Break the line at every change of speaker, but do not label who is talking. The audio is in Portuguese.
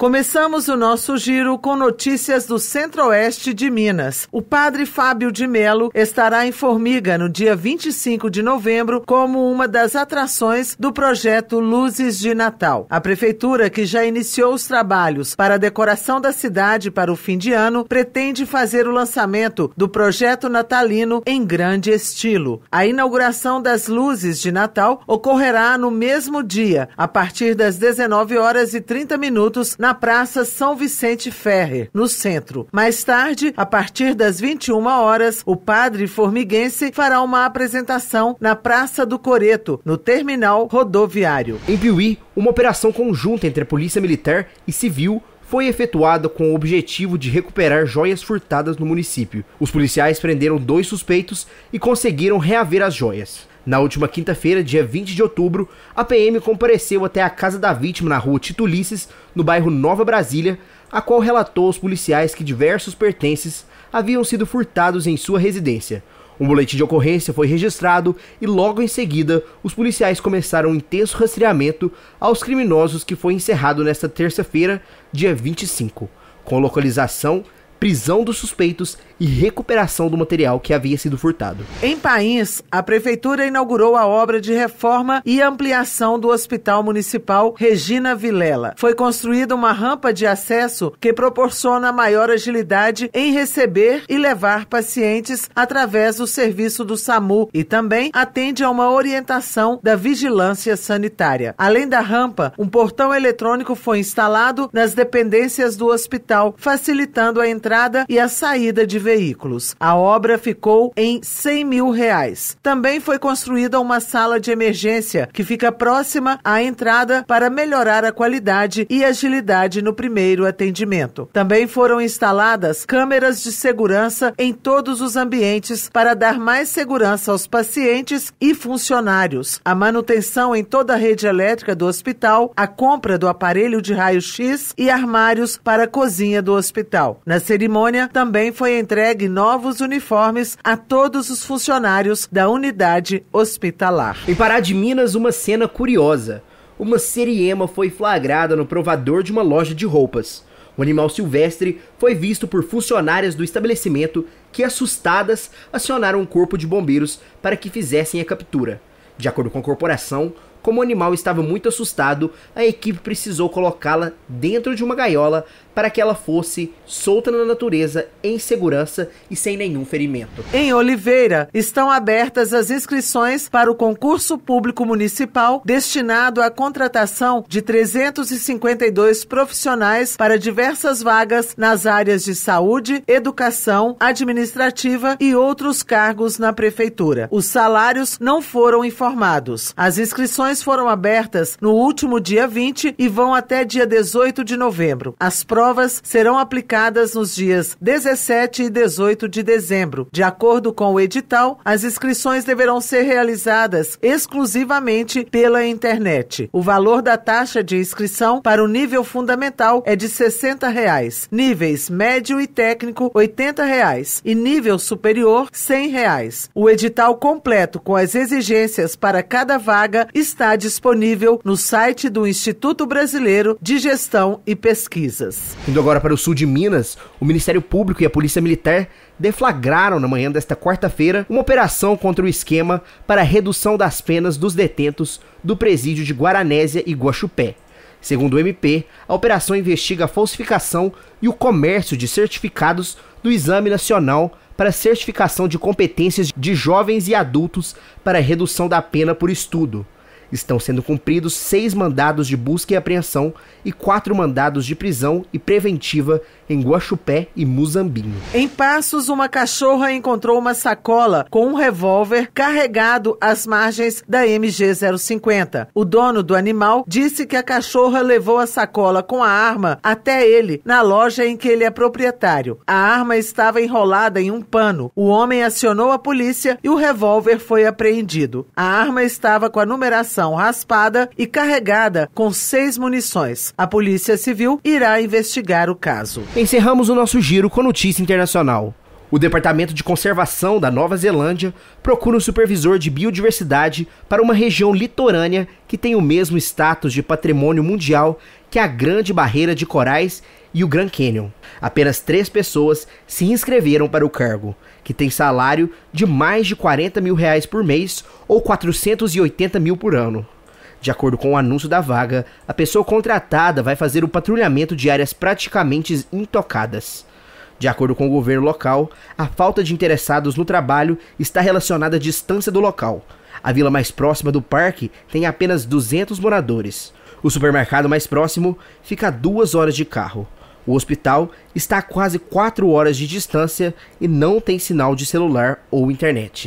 Começamos o nosso giro com notícias do Centro-Oeste de Minas. O padre Fábio de Melo estará em Formiga no dia 25 de novembro como uma das atrações do projeto Luzes de Natal. A prefeitura, que já iniciou os trabalhos para a decoração da cidade para o fim de ano, pretende fazer o lançamento do projeto natalino em grande estilo. A inauguração das luzes de Natal ocorrerá no mesmo dia, a partir das 19 horas e 30 minutos na na Praça São Vicente Ferrer, no centro. Mais tarde, a partir das 21 horas, o padre formiguense fará uma apresentação na Praça do Coreto, no terminal rodoviário. Em Piuí, uma operação conjunta entre a Polícia Militar e
Civil foi efetuada com o objetivo de recuperar joias furtadas no município. Os policiais prenderam dois suspeitos e conseguiram reaver as joias. Na última quinta-feira, dia 20 de outubro, a PM compareceu até a casa da vítima na rua Titulices, no bairro Nova Brasília, a qual relatou aos policiais que diversos pertences haviam sido furtados em sua residência. Um boletim de ocorrência foi registrado e logo em seguida os policiais começaram um intenso rastreamento aos criminosos que foi encerrado nesta terça-feira, dia 25, com localização, prisão dos suspeitos e recuperação do material que havia sido furtado.
Em País, a prefeitura inaugurou a obra de reforma e ampliação do Hospital Municipal Regina Vilela. Foi construída uma rampa de acesso que proporciona maior agilidade em receber e levar pacientes através do serviço do SAMU e também atende a uma orientação da vigilância sanitária. Além da rampa, um portão eletrônico foi instalado nas dependências do hospital, facilitando a entrada e a saída de veículos. A obra ficou em 100 mil reais. Também foi construída uma sala de emergência que fica próxima à entrada para melhorar a qualidade e agilidade no primeiro atendimento. Também foram instaladas câmeras de segurança em todos os ambientes para dar mais segurança aos pacientes e funcionários. A manutenção em toda a rede elétrica do hospital, a compra do aparelho de raio-x e armários para a cozinha do hospital. Na cerimônia também foi entregue entregue novos uniformes a todos os funcionários da unidade hospitalar. Em Pará de
Minas, uma cena curiosa. Uma seriema foi flagrada no provador de uma loja de roupas. O animal silvestre foi visto por funcionárias do estabelecimento que, assustadas, acionaram um corpo de bombeiros para que fizessem a captura. De acordo com a corporação, como o animal estava muito assustado, a equipe precisou colocá-la dentro de uma
gaiola para que ela fosse solta na natureza em segurança e sem nenhum ferimento. Em Oliveira, estão abertas as inscrições para o concurso público municipal destinado à contratação de 352 profissionais para diversas vagas nas áreas de saúde, educação, administrativa e outros cargos na prefeitura. Os salários não foram informados. As inscrições inscrições foram abertas no último dia 20 e vão até dia 18 de novembro. As provas serão aplicadas nos dias 17 e 18 de dezembro. De acordo com o edital, as inscrições deverão ser realizadas exclusivamente pela internet. O valor da taxa de inscrição para o nível fundamental é de R$ 60, reais. níveis médio e técnico R$ 80 reais. e nível superior R$ 100. Reais. O edital completo com as exigências para cada vaga está está disponível no site do Instituto Brasileiro de Gestão e Pesquisas. Indo agora para o sul de Minas, o Ministério Público e a Polícia Militar deflagraram
na manhã desta quarta-feira uma operação contra o esquema para redução das penas dos detentos do presídio de Guaranésia e Guaxupé. Segundo o MP, a operação investiga a falsificação e o comércio de certificados do Exame Nacional para certificação de competências de jovens e adultos para redução da pena por estudo. Estão sendo cumpridos seis mandados de busca e apreensão e quatro mandados de prisão e preventiva em Guaxupé e Muzambinho.
Em Passos, uma cachorra encontrou uma sacola com um revólver carregado às margens da MG-050. O dono do animal disse que a cachorra levou a sacola com a arma até ele, na loja em que ele é proprietário. A arma estava enrolada em um pano. O homem acionou a polícia e o revólver foi apreendido. A arma estava com a numeração munição raspada e carregada com seis munições. A Polícia Civil irá investigar o caso. Encerramos o nosso giro com notícia internacional. O Departamento de
Conservação da Nova Zelândia procura um supervisor de biodiversidade para uma região litorânea que tem o mesmo status de patrimônio mundial que a Grande Barreira de Corais e o Grand Canyon. Apenas três pessoas se inscreveram para o cargo, que tem salário de mais de 40 mil reais por mês ou 480 mil por ano. De acordo com o anúncio da vaga, a pessoa contratada vai fazer o patrulhamento de áreas praticamente intocadas. De acordo com o governo local, a falta de interessados no trabalho está relacionada à distância do local. A vila mais próxima do parque tem apenas 200 moradores. O supermercado mais próximo fica a duas horas de carro. O hospital está a quase 4 horas de distância e não tem sinal de celular ou internet.